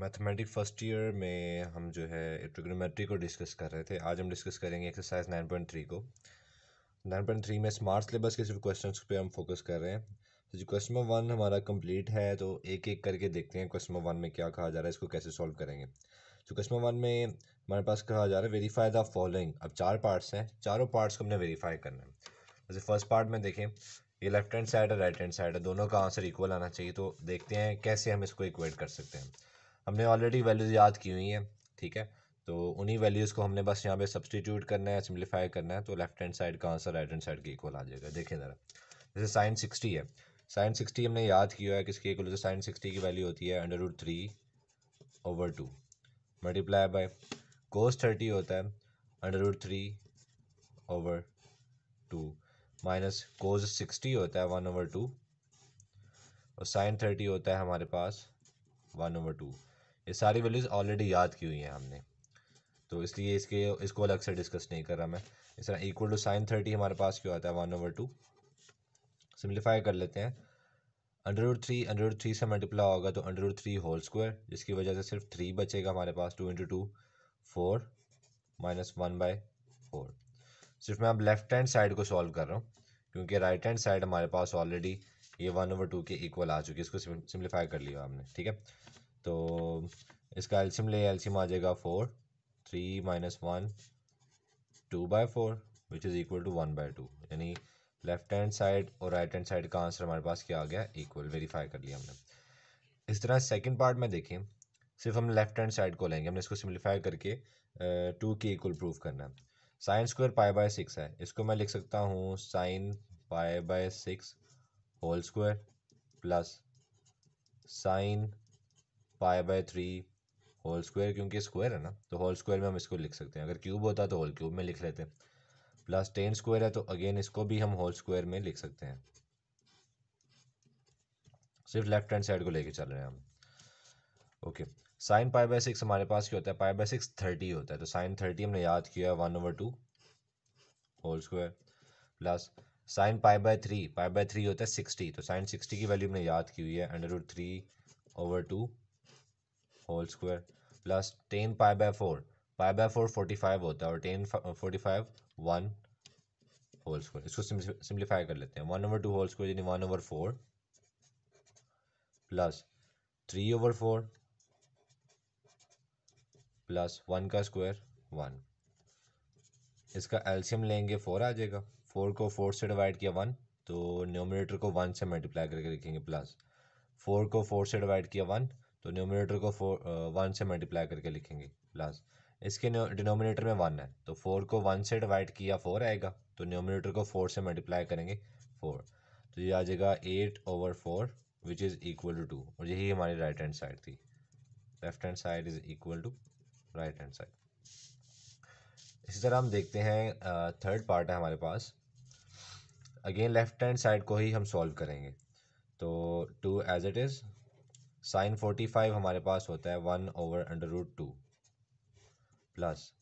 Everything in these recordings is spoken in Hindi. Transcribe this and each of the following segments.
मैथमेटिक फर्स्ट ईयर में हम जो है ट्रिग्नोमेट्री को डिस्कस कर रहे थे आज हम डिस्कस करेंगे एक्सरसाइज नाइन पॉइंट थ्री को नाइन पॉइंट थ्री में स्मार्ट सिलेबस के सिर्फ क्वेश्चन पे हम फोकस कर रहे हैं तो जो क्वेश्चन नंबर वन हमारा कंप्लीट है तो एक एक करके देखते हैं क्वेश्चन नंबर वन में क्या कहा जा रहा है इसको कैसे सॉल्व करेंगे तो क्वेश्चन नंबर वन में हमारे पास कहा जा रहा है वेरीफाई द फॉलोइंग अब चार पार्ट्स हैं चारों पार्ट्स को हमने वेरीफाई करना है जैसे फर्स्ट पार्ट में देखें ये लेफ्ट हैंड साइड और राइट हैंड साइड है दोनों का आंसर इक्वल आना चाहिए तो देखते हैं कैसे हम इसको इक्वेट कर सकते हैं हमने ऑलरेडी वैल्यूज़ याद की हुई हैं ठीक है तो उन्हीं वैल्यूज़ को हमने बस यहाँ पे सब्सटीट्यूट करना है सिम्प्लीफाई करना है तो लेफ्ट हैंड साइड का आंसर राइट हैंड साइड के इक्वल आ जाएगा देखें ज़रा जैसे साइन सिक्सटी है साइन सिक्सटी हमने याद किया है किसके इक्वल जैसे साइन सिक्सटी की वैल्यू होती है under root three over two multiply by cos thirty होता है under root three over two minus cos sixty होता है वन ओवर टू और साइन थर्टी होता है हमारे पास वन ओवर टू ये सारी वैल्यूज़ ऑलरेडी याद की हुई हैं हमने तो इसलिए इसके इसको अलग से डिस्कस नहीं कर रहा मैं इस तरह इक्वल टू साइन थर्टी हमारे पास क्यों आता है वन ओवर टू सिम्प्लीफाई कर लेते हैं under root three under root three से मल्टीप्लाई होगा तो under root three whole square जिसकी वजह से सिर्फ थ्री बचेगा हमारे पास two into two four minus one by four सिर्फ मैं अब लेफ्ट हैंड साइड को सॉल्व कर रहा हूँ क्योंकि राइट हैंड साइड हमारे पास ऑलरेडी ये वन ओवर टू के इक्वल आ चुकी है इसको सिम्प्लीफाई कर लिया हमने ठीक है तो इसका एल्सीम ले एल्सीम आ जाएगा four three minus one two by four which is equal to one by two यानी लेफ्ट हैंड साइड और राइट हैंड साइड का आंसर हमारे पास क्या आ गया इक्वल वेरीफाई कर लिया हमने इस तरह सेकंड पार्ट में देखें सिर्फ हम लेफ्ट हैंड साइड को लेंगे हमने इसको सिम्प्लीफाई करके टू के इक्वल प्रूफ करना है sine square pi by six है इसको मैं लिख सकता हूँ sine pi by six whole square plus sine five by three whole square क्योंकि स्क्वायर है ना तो होल स्क्वायर में हम इसको लिख सकते हैं अगर क्यूब होता तो होल क्यूब में लिख लेते हैं प्लस टेन स्क्वायर है तो अगेन इसको भी हम होल स्क्वायर में लिख सकते हैं सिर्फ लेफ्ट हैंड साइड को लेके चल रहे हैं हम okay sine pi by six हमारे पास क्या होता है पाई बाय सिक्स थर्टी होता है तो साइन थर्टी हमने याद किया one over two whole square plus sine pi by three pi by three होता है सिक्सटी तो साइन सिक्सटी की वैल्यू हमने याद की हुई है under root three over two whole square plus ten pi by four pi by four forty five होता है और ten forty five one whole square इसको सिंप्लीफाई कर लेते हैं one over two whole square यानी one over four plus three over four plus one का स्क्वायर वन इसका एल्शियम लेंगे फोर आ जाएगा फोर को फोर से डिवाइड किया वन तो न्यूमिनेटर को वन से मल्टीप्लाई करके लिखेंगे प्लस फोर को फोर से डिवाइड किया वन तो न्योमिनेटर को फोर वन से मल्टीप्लाई करके लिखेंगे प्लस इसके डिनोमिनेटर में वन है तो फोर को वन से डिवाइड किया फोर आएगा तो न्यूमिनेटर को फोर से मल्टीप्लाई करेंगे फोर तो ये आ जाएगा eight over four which is equal to two और यही हमारी राइट हैंड साइड थी left hand side is equal to right hand side इसी तरह हम देखते हैं थर्ड पार्ट है हमारे पास अगेन लेफ्ट हैंड साइड को ही हम सॉल्व करेंगे तो two as it is sine forty five हमारे पास होता है one over under root two plus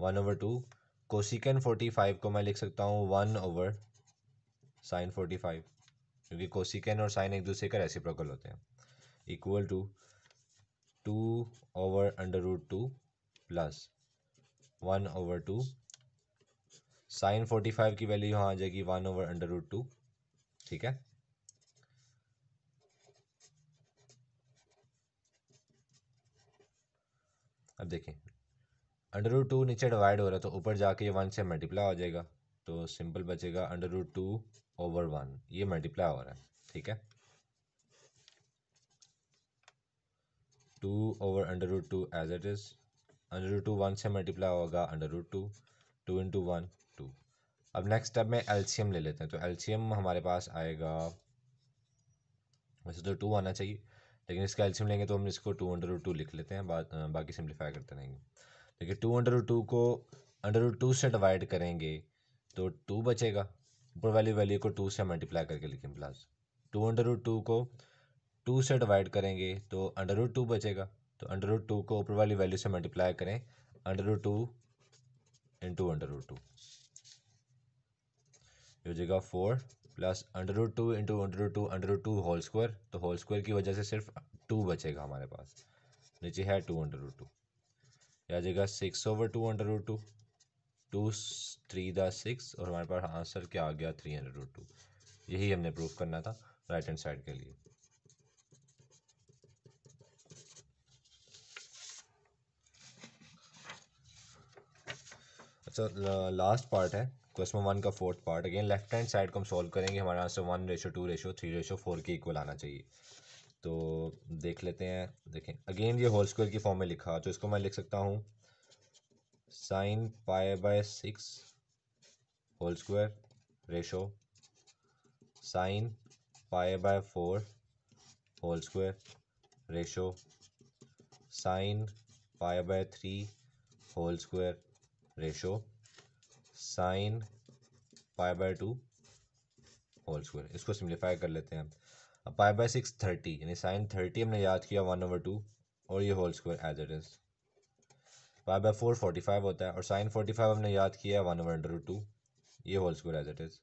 one over two cosecant forty five को मैं लिख सकता हूँ one over sine forty five क्योंकि कोसिकन और साइन एक दूसरे का रेसिप्रोकल होते हैं equal to two over under root two plus one over two sine forty five की वैल्यू यहाँ आ जाएगी one over under root two ठीक है अब देखें अंडर रूट टू नीचे डिवाइड हो रहा है तो ऊपर जाके ये वन से मल्टीप्लाई हो जाएगा तो सिंपल बचेगा under root two over one ये मल्टीप्लाई हो रहा है ठीक है two over under root two as it is under root two one से मल्टीप्लाई होगा under root two two into one two अब नेक्स्ट स्टेप में एलसीएम ले लेते हैं तो एलसीएम हमारे पास आएगा वैसे तो टू आना चाहिए लेकिन इसका एल्सियम लेंगे तो हम इसको टू अंडर टू लिख लेते हैं बा, बाकी सिंप्लीफाई करते रहेंगे देखिए टू अंडर टू को अंडर टू से डिवाइड करेंगे तो टू बचेगा ऊपर वाली वैल्यू को टू से मल्टीप्लाई करके लिखें प्लस टू अंडर टू को टू से डिवाइड करेंगे तो अंडर टू बचेगा तो अंडर टू को ऊपर वाली वैल्यू से मल्टीप्लाई करें under two into under two हो जाएगा four plus under root two into under root two under root two whole square तो होल स्क्वायर की वजह से सिर्फ टू बचेगा हमारे पास नीचे है टू अंडर रूट टू आ जाएगा six over two under root two two three the six और हमारे पास आंसर क्या आ गया थ्री अंडर रूट टू यही हमने प्रूव करना था राइट हैंड साइड के लिए अच्छा लास्ट पार्ट है क्वेश्चन तो इसमें वन का fourth part again left hand side को हम सॉल्व करेंगे हमारे answer one ratio two ratio three ratio four के इक्वल आना चाहिए तो देख लेते हैं देखें अगेन ये होल स्क्वायर की फॉर्म में लिखा तो इसको मैं लिख सकता हूँ sine pi by six whole square ratio sine pi by four whole square ratio sine pi by three whole square ratio sine pi by two whole square इसको सिम्प्लीफाई कर लेते हैं अब पाई बाय सिक्स थर्टी यानी साइन थर्टी हमने याद किया वन ओवर टू और ये whole square as it is pi by four forty five होता है और साइन फोर्टी फाइव हमने याद किया है वन ओवर अंडर टू ये whole square as it is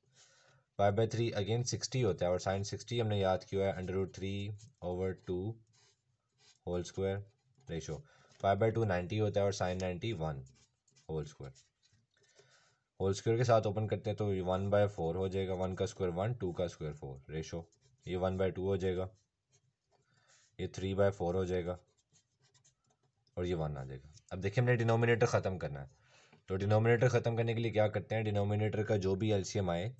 pi by three again sixty होता है और साइन सिक्सटी हमने याद किया है under root three over two whole square ratio five by two ninety होता है और sine ninety one whole square whole square के साथ ओपन करते हैं तो वन बाय फोर हो जाएगा वन का स्क्वायर वन टू का स्क्वायर फोर रेशो ये वन बाय टू हो जाएगा ये थ्री बाय फोर हो जाएगा और ये वन आ जाएगा अब देखिए हमने डिनोमिनेटर ख़त्म करना है तो डिनोमिनेटर ख़त्म करने के लिए क्या करते हैं डिनोमिनेटर का जो भी एलसीएम आए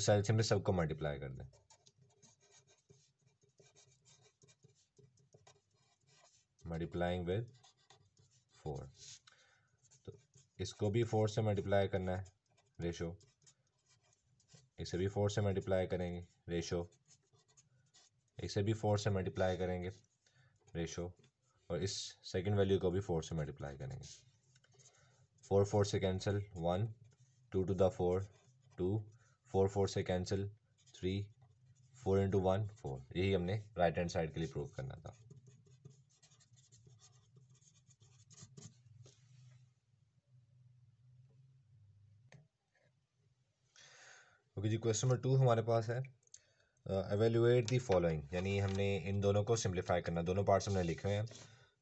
उस एलसीएम में सबको मल्टीप्लाई कर दें मल्टीप्लाइंग विद फोर तो इसको भी फोर से मल्टीप्लाई करना है रेशो इसे भी फोर से मल्टीप्लाई करेंगे रेशो इसे भी फोर से मल्टीप्लाई करेंगे रेशो और इस सेकंड वैल्यू को भी फोर से मल्टीप्लाई करेंगे फोर फोर से cancel one two to the four two four four से cancel three four into one four यही हमने राइट हैंड साइड के लिए प्रूव करना था ओके जी क्वेश्चन नंबर टू हमारे पास है एवेल्यूएट दी फॉलोइंग यानी हमने इन दोनों को सिम्प्लीफाई करना दोनों पार्ट्स हमने लिखे हुए हैं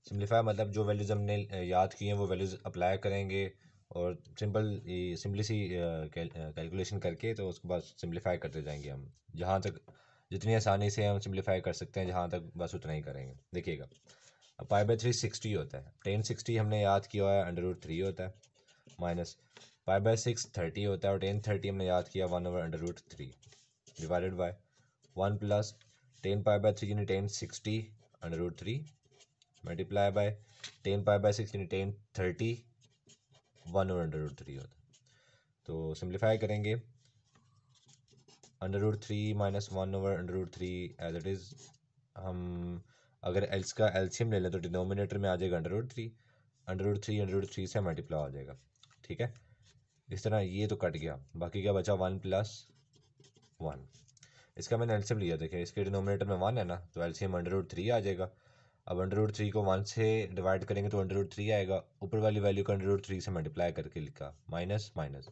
सिम्प्लीफाई मतलब जो वैल्यूज़ हमने uh, याद किए हैं वो वैल्यूज़ अप्लाई करेंगे और सिंपल सिंपली सी कैलकुलेशन uh, uh, करके तो उसके बाद सिम्प्लीफाई करते जाएंगे हम जहाँ तक जितनी आसानी से हम सिम्प्लीफाई कर सकते हैं जहाँ तक बस उतना ही करेंगे देखिएगा पाई बाई थ्री सिक्सटी होता है टेन सिक्सटी हमने याद किया हुआ है अंडर रूट थ्री होता है minus five by six thirty होता है और टेन थर्टी हमने याद किया one over under root three divided by one plus tan five by three unit tan sixty under root three multiply by tan five by six unit tan thirty one over under root three होता तो सिंप्लीफाई करेंगे under root three minus one over under root three as it is हम अगर एल्स का एल्शियम ले लें तो डिनोमिनेटर में आ जाएगा under root three under root three under root three से मल्टीप्लाई हो जाएगा ठीक है इस तरह ये तो कट गया बाकी क्या बचा वन प्लस वन इसका मैंने एल्सियम लिया देखिए इसके डिनोमिनेटर में वन है ना तो एल्सियम अंडर रूट थ्री आ जाएगा अब अंडर रूट थ्री को वन से डिवाइड करेंगे तो अंडर रूट थ्री आएगा ऊपर वाली वैल्यू को अंडर रूट थ्री से मल्टीप्लाई करके लिखा माइनस माइनस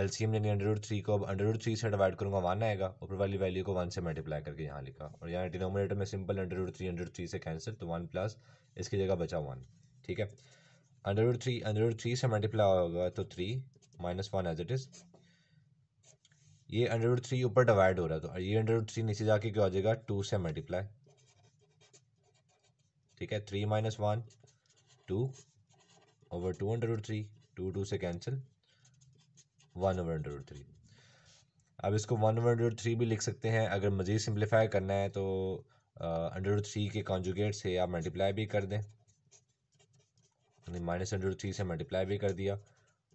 एल्सीम यानी अंडर रूट थ्री को अब अंडर रूट थ्री से डिवाइड करूँगा वन आएगा ऊपर वाली वैल्यू को वन से मल्टीप्लाई करके यहाँ लिखा और यहाँ डिनोमिनेटर में simple under root three under root three से कैंसिल तो वन प्लस इसकी जगह बचा वन ठीक है under root three under root three से मल्टीप्लाई होगा तो three minus one as it is ये अंडर रूट थ्री ऊपर डिवाइड हो रहा है तो ये अंडर रूट थ्री नीचे जाके क्यों आ जाएगा टू से मल्टीप्लाई ठीक है three minus one two over two under root three two two से cancel one over under root three अब इसको one over under root three भी लिख सकते हैं अगर मज़ीद सिंप्लीफाई करना है तो अंडर रूट थ्री के कॉन्जुगेट से आप मल्टीप्लाई भी कर दें माइनस अंडर रूट थ्री से मल्टीप्लाई भी कर दिया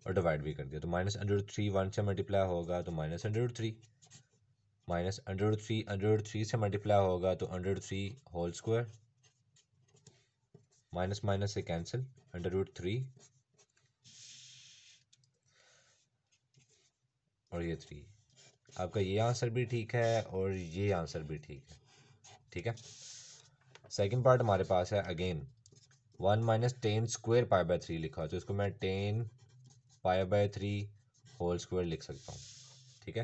और डिवाइड भी कर दिया तो माइनस अंडर थ्री वन से मल्टीप्लाई होगा तो minus under three minus under three under three से मल्टीप्लाई होगा तो under three whole square minus minus से कैंसिल अंडर रूट थ्री और ये थ्री आपका ये आंसर भी ठीक है और ये आंसर भी ठीक है ठीक है सेकंड पार्ट हमारे पास है again one minus tan square pi by three लिखा तो इसको मैं tan five by three whole square लिख सकता हूँ ठीक है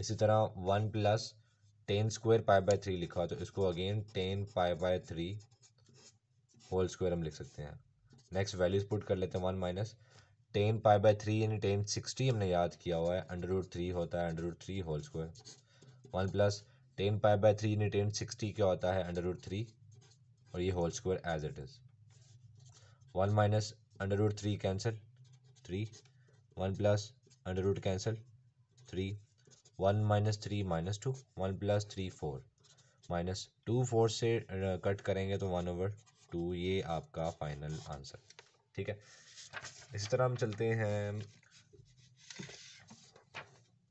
इसी तरह one plus tan square five by three लिखा तो इसको again tan five by three whole square हम लिख सकते हैं नेक्स्ट वैल्यूज पुट कर लेते हैं one minus tan five by three यानी टेन सिक्सटी हमने याद किया हुआ है अंडर रूट थ्री होता है under root three whole square one plus tan five by three यानी टेन सिक्सटी क्या होता है अंडर रूट थ्री और ये whole square as it is one minus under root three cancel three one plus under root cancel three one minus three minus two one plus three four minus two four से कट uh, करेंगे तो वन ओवर टू ये आपका फाइनल आंसर ठीक है इसी तरह हम चलते हैं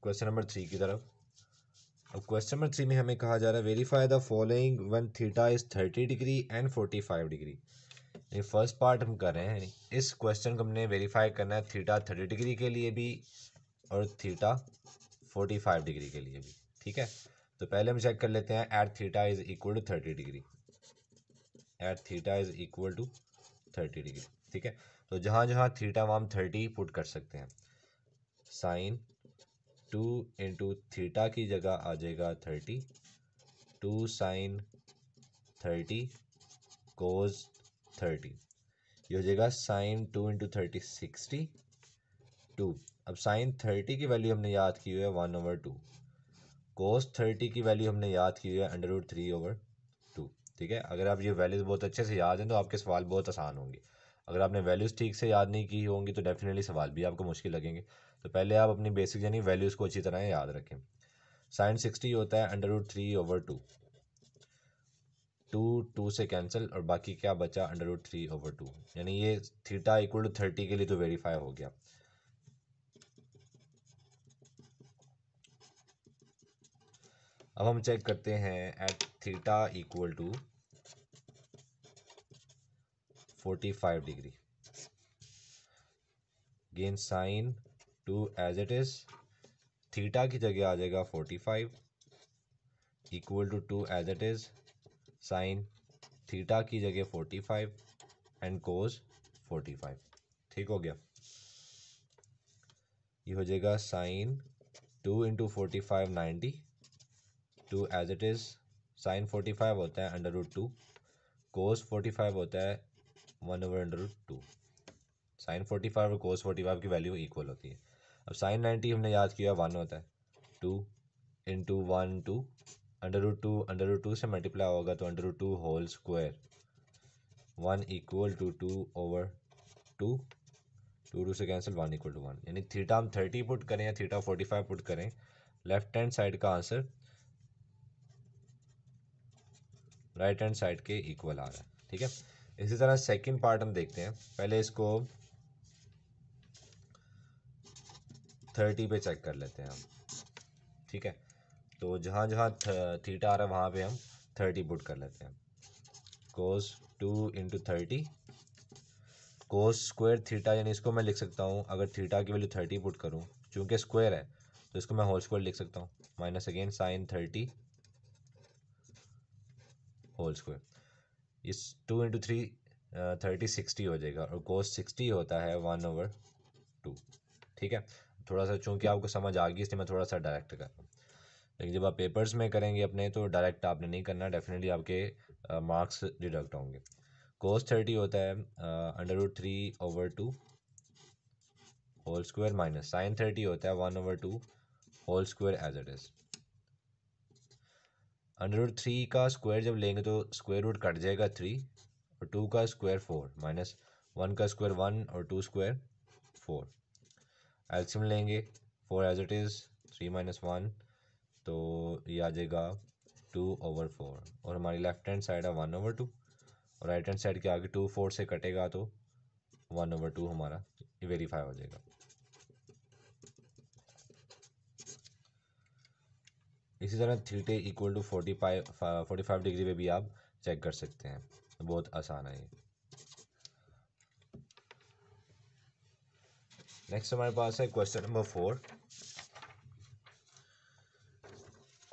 क्वेश्चन नंबर थ्री की तरफ अब क्वेश्चन नंबर थ्री में हमें कहा जा रहा है verify the following one theta is thirty degree and forty five degree ये फर्स्ट पार्ट हम कर रहे हैं इस क्वेश्चन को हमने वेरीफाई करना है थीटा थर्टी डिग्री के लिए भी और थीटा फोर्टी फाइव डिग्री के लिए भी ठीक है तो पहले हम चेक कर लेते हैं at theta is equal to thirty degree at theta is equal to thirty degree ठीक है तो जहाँ जहाँ थीटा वहाँ हम थर्टी पुट कर सकते हैं साइन टू इंटू थीटा की जगह आ जाएगा thirty two sine thirty cos thirty ये हो जाएगा sine two into thirty sixty two अब साइन थर्टी की वैल्यू हमने याद की हुई है one over two cos thirty की वैल्यू हमने याद की हुई है under root three over two ठीक है अगर आप ये वैल्यूज़ बहुत अच्छे से याद हैं तो आपके सवाल बहुत आसान होंगे अगर आपने वैल्यूज़ ठीक से याद नहीं की होंगी तो डेफिनेटली सवाल भी आपको मुश्किल लगेंगे तो पहले आप अपनी बेसिक यानी वैल्यूज़ को अच्छी तरह याद रखें साइन सिक्सटी होता है under root three over two two two से कैंसिल और बाकी क्या बचा under root three over two यानी ये थीटा इक्वल टू थर्टी के लिए तो वेरीफाई हो गया अब हम चेक करते हैं at theta equal to forty five degree again sine two as it is theta की जगह आ जाएगा forty five equal to two as it is sine theta की जगह forty five and cos forty five ठीक हो गया ये हो जाएगा sine two into forty five ninety two as it is sine forty five होता है under root two cos forty five होता है one over under root two sine forty five और कोस फोर्टी फाइव की वैल्यू इक्वल होती है अब साइन नाइन्टी हमने याद किया वन होता है two into one two under root two under root two से मल्टीप्लाई होगा तो under root two whole square one equal to two over two two two से cancel one equal to one यानी थीटा हम थर्टी पुट करें या थीटा फोर्टी फाइव पुट करें लेफ्ट हैंड साइड का आंसर राइट हैंड साइड के इक्वल आ रहा है ठीक है इसी तरह सेकंड पार्ट हम देखते हैं पहले इसको थर्टी पे चेक कर लेते हैं हम ठीक है तो जहाँ जहाँ थीटा आ रहा है वहाँ पे हम थर्टी पुट कर लेते हैं cos two into thirty cos square theta यानी इसको मैं लिख सकता हूँ अगर थीटा की वैल्यू थर्टी पुट करूँ चूँकि स्क्वेयर है तो इसको मैं होल स्क्वायर लिख सकता हूँ minus again sine thirty whole square इस two into three thirty sixty हो जाएगा और कोस सिक्सटी होता है वन ओवर टू ठीक है थोड़ा सा चूँकि आपको समझ आ गई इसलिए मैं थोड़ा सा डायरेक्ट कर रहा हूँ लेकिन जब आप पेपर्स में करेंगे अपने तो डायरेक्ट आपने नहीं करना डेफिनेटली आपके मार्क्स डिडक्ट होंगे कोस थर्टी होता है under root three over two whole square minus sine thirty होता है one over two whole square as it is under root three का स्क्वायर जब लेंगे तो स्क्वायर रूट कट जाएगा थ्री और टू का स्क्वायर फोर माइनस वन का स्क्वायर वन और टू स्क्वायर फोर एल्सियम लेंगे four as it is three minus one तो ये आ जाएगा टू ओवर फोर और हमारी लेफ्ट हैंड साइड है वन ओवर टू और राइट हैंड साइड के आगे टू फोर से कटेगा तो वन ओवर टू हमारा वेरीफाई हो जाएगा इसी तरह theta equal to forty five forty five degree पे भी आप चेक कर सकते हैं बहुत आसान है ये नेक्स्ट हमारे पास है question number four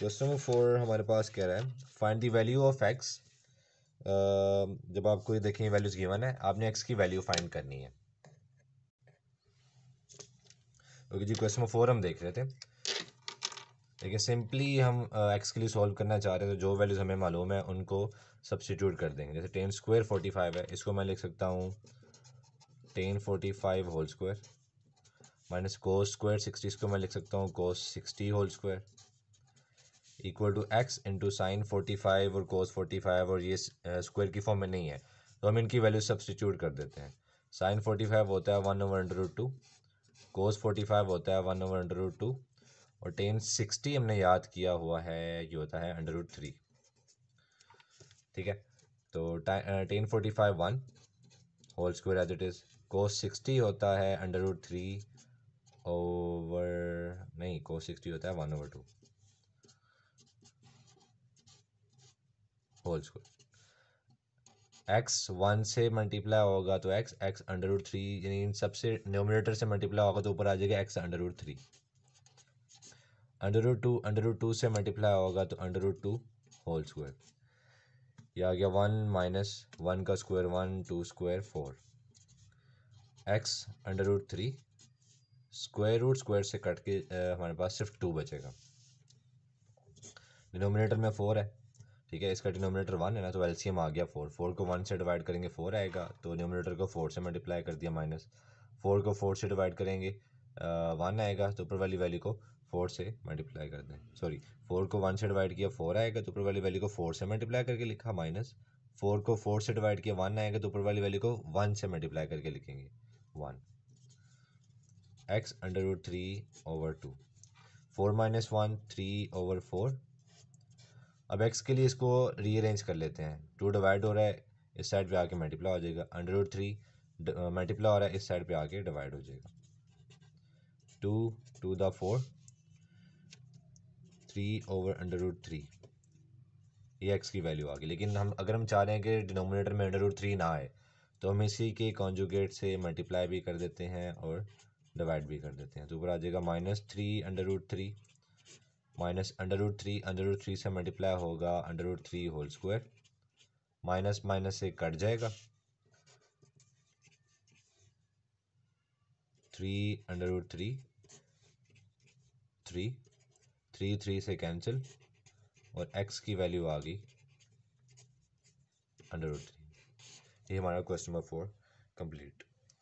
question number four हमारे पास कह रहा है find the value of x जब आपको कोई देखें वैल्यूज गिवन है आपने एक्स की वैल्यू फाइंड करनी है ओके जी क्वेश्चन नंबर फोर हम देख रहे थे देखिए सिंपली हम एक्स के लिए सॉल्व करना चाह रहे थे तो जो वैल्यूज हमें मालूम है उनको सब्सटीट्यूट कर देंगे जैसे टेन स्क्वायर फोर्टी फाइव है इसको मैं लिख सकता हूँ tan forty five whole square minus cos square sixty इसको मैं लिख सकता हूँ cos sixty whole square equal to x into sine forty five और कोस फोर्टी फाइव और ये स्क्वायर की फॉर्म में नहीं है तो हम इनकी वैल्यू सब्सटीट्यूट कर देते हैं साइन फोर्टी फाइव होता है one over under root two cos forty five होता है one over under root two और टेन सिक्सटी हमने याद किया हुआ है ये होता है अंडर रूट थ्री ठीक है तो tan forty five one whole square as it is cos sixty होता है अंडर रूट थ्री ओवर नहीं कोस सिक्सटी होता है one over two whole square x one से मल्टीप्लाई होगा तो x x under root three यानी इन सबसे न्योमिनेटर से मल्टीप्लाई होगा तो ऊपर आ जाएगा x under root three under root two under root two से मल्टीप्लाई होगा तो under root two whole square ये आ गया वन माइनस वन का square one two square four x under root three square root square से कट के आ, हमारे पास सिर्फ टू बचेगा डिनोमिनेटर में फोर है ठीक है इसका डिनोमिनेटर वन है ना तो एलसीएम आ गया फोर फोर को वन से डिवाइड करेंगे फोर आएगा तो डिनोमिनेटर को फोर से मल्टीप्लाई कर दिया माइनस फोर को फोर से डिवाइड करेंगे वन आएगा तो ऊपर वाली वैल्यू को फोर से मल्टीप्लाई कर दें सॉरी फोर को वन से डिवाइड किया फोर आएगा तो ऊपर वाली वैल्यू को फोर से मल्टीप्लाई करके लिखा माइनस फोर को फोर से डिवाइड किया वन आएगा तो ऊपर वाली वैल्यू को वन से मल्टीप्लाई करके लिखेंगे one x under root three over two four minus one three over four अब एक्स के लिए इसको रीअरेंज कर लेते हैं टू डिवाइड हो रहा है इस साइड पे आके मल्टीप्लाई हो जाएगा अंडर रूट थ्री मल्टीप्लाई हो रहा है इस साइड पे आके डिवाइड हो जाएगा two to the four three over under root three ये एक्स की वैल्यू आ गई लेकिन हम अगर हम चाह रहे हैं कि डिनोमिनेटर में अंडर रूट थ्री ना आए तो हम इसी के कॉन्जुगेट से मल्टीप्लाई भी कर देते हैं और डिवाइड भी कर देते हैं तो ऊपर आ जाएगा minus three under root three minus under root three under root three से मल्टीप्लाई होगा under root three whole square minus minus से कट जाएगा three under root three three three three से कैंसिल और एक्स की वैल्यू आ गई अंडर रूट थ्री ये हमारा क्वेश्चन नंबर फोर कंप्लीट